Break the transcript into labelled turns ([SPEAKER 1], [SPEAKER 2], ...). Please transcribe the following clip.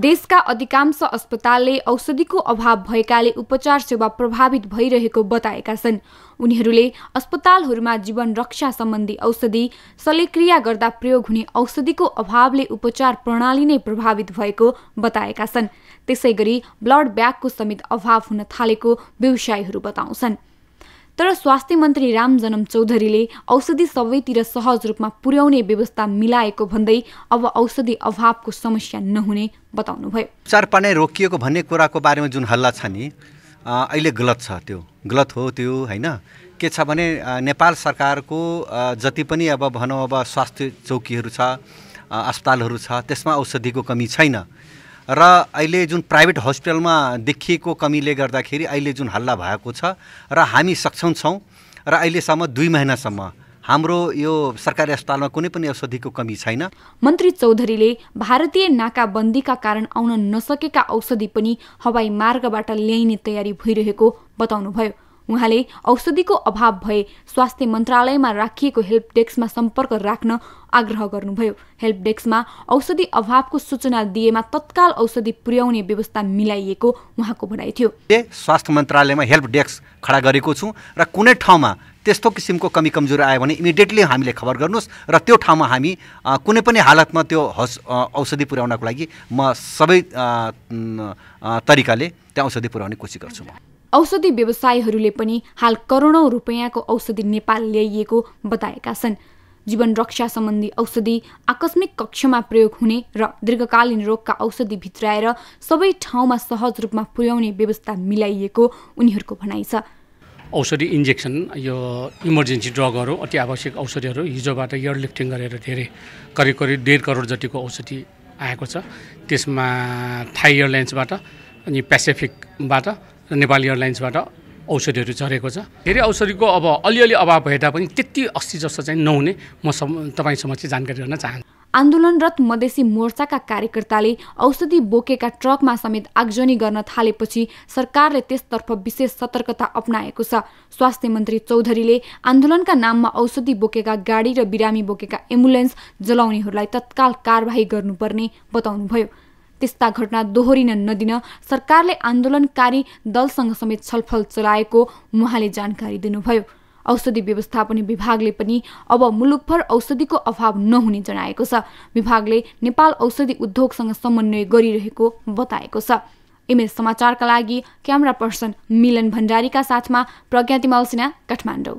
[SPEAKER 1] देशका अधिकांश अस्पतालले औषधिको अभाव भएकाले उपचार सेवा प्रभावित भइरहेको बताएका छन् उनीहरूले अस्पतालहरूमा जीवन रक्षा सम्बन्धी औषधि शल्यक्रिया गर्दा प्रयोग हुने औषधिको अभावले उपचार प्रणाली नै प्रभावित भएको बताएका छन् त्यसै गरी ब्लड ब्यागको समेत अभाव हुन थालेको व्यवसायीहरू बताउँछन् तर स्वास्थ्य मन्त्री राम जनम चौधरीले औषधि सबैतिर सहज रूपमा पुर्याउने व्यवस्था मिलाएको भन्दै अब औषधि अभावको समस्या नहुने बताउनुभयो
[SPEAKER 2] उपचार पार्ने रोकिएको भन्ने कुराको बारेमा जुन हल्ला छ नि अहिले गलत छ त्यो गलत हो त्यो होइन के छ भने नेपाल सरकारको जति पनि अब भनौँ अब स्वास्थ्य चौकीहरू छ अस्पतालहरू छ त्यसमा औषधिको कमी छैन र अहिले जुन प्राइभेट हस्पिटलमा देखिएको कमीले गर्दाखेरि अहिले जुन हल्ला भएको छ र हामी सक्षम छौँ र अहिलेसम्म दुई महिनासम्म हाम्रो यो सरकारी अस्पतालमा कुनै पनि औषधिको कमी छैन मन्त्री
[SPEAKER 1] चौधरीले भारतीय नाकाबन्दीका कारण आउन नसकेका औषधि पनि हवाई मार्गबाट ल्याइने तयारी भइरहेको बताउनुभयो उहाँले औषधिको अभाव भए स्वास्थ्य मन्त्रालयमा राखिएको हेल्प डेस्कमा सम्पर्क राख्न आग्रह गर्नुभयो हेल्प डेस्कमा औषधि अभावको सूचना दिएमा तत्काल औषधि पुर्याउने व्यवस्था मिलाइएको उहाँको
[SPEAKER 2] भनाइ थियो स्वास्थ्य मन्त्रालयमा हेल्प डेस्क खडा गरेको छु र कुनै ठाउँमा त्यस्तो किसिमको कमी कमजोरी आयो भने इमिडिएटली हामीले खबर गर्नुहोस् र त्यो ठाउँमा हामी कुनै पनि हालतमा त्यो हस औषधि पुर्याउनको लागि म सबै तरिकाले त्यहाँ औषधि पुर्याउने कोसिस गर्छु
[SPEAKER 1] औषधि व्यवसायीहरूले पनि हाल करोडौँ रुपियाँको औषधि नेपाल ल्याइएको बताएका छन् जीवन रक्षा सम्बन्धी औषधि आकस्मिक कक्षमा प्रयोग हुने र दीर्घकालीन रोगका औषधि भित्राएर सबै ठाउँमा सहज रूपमा पुर्याउने व्यवस्था मिलाइएको उनीहरूको भनाइ छ
[SPEAKER 3] औषधि इन्जेक्सन यो इमर्जेन्सी ड्रगहरू अति आवश्यक औषधिहरू हिजोबाट लिफ्टिङ गरेर धेरै करिब करिब डेढ करोड जतिको औषधि आएको छ त्यसमा थाई एयरलाइन्सबाट अनि पेसिफिकबाट र नेपाली एयरलाइन्सबाट औषधिहरू झरेको छ धेरै औषधिको अब अलिअलि अभाव भए तापनि त्यति अस्ति जस्तो चाहिँ नहुने म तपाईँसम्म चाहिँ जानकारी गर्न चाहन्छु
[SPEAKER 1] आन्दोलनरत मधेसी मोर्चाका कार्यकर्ताले औषधि बोकेका ट्रकमा समेत आगजनी गर्न थालेपछि सरकारले त्यसतर्फ विशेष सतर्कता अप्नाएको छ स्वास्थ्य मन्त्री चौधरीले आन्दोलनका नाममा औषधि बोकेका गाडी र बिरामी बोकेका एम्बुलेन्स जलाउनेहरूलाई तत्काल कारवाही गर्नुपर्ने बताउनुभयो त्यस्ता घटना दोहोरिन नदिन सरकारले आन्दोलनकारी दलसँग समेत छलफल चलाएको उहाँले जानकारी दिनुभयो औषधि व्यवस्थापन विभागले पनि अब मुलुकभर औषधिको अभाव नहुने जनाएको छ विभागले नेपाल औषधि उद्योगसँग समन्वय गरिरहेको बताएको छ इमेज समाचारका लागि क्यामरा पर्सन मिलन भण्डारीका साथमा प्रज्ञा तिमाल सिन्हा काठमाडौँ